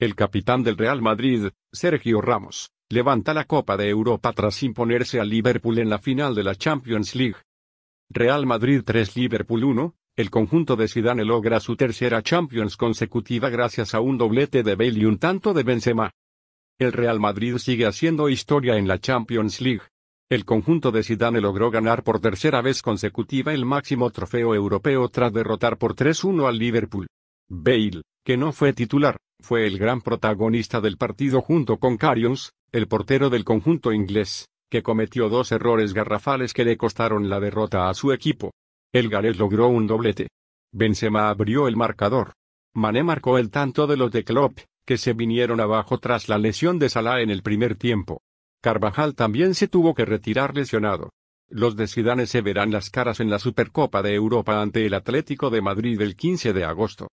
El capitán del Real Madrid, Sergio Ramos, levanta la Copa de Europa tras imponerse al Liverpool en la final de la Champions League. Real Madrid 3 Liverpool 1, el conjunto de Zidane logra su tercera Champions consecutiva gracias a un doblete de Bale y un tanto de Benzema. El Real Madrid sigue haciendo historia en la Champions League. El conjunto de Zidane logró ganar por tercera vez consecutiva el máximo trofeo europeo tras derrotar por 3-1 al Liverpool. Bale, que no fue titular, fue el gran protagonista del partido junto con Carius, el portero del conjunto inglés, que cometió dos errores garrafales que le costaron la derrota a su equipo. El galés logró un doblete. Benzema abrió el marcador. Mané marcó el tanto de los de Klopp, que se vinieron abajo tras la lesión de Salah en el primer tiempo. Carvajal también se tuvo que retirar lesionado. Los de Zidane se verán las caras en la Supercopa de Europa ante el Atlético de Madrid el 15 de agosto.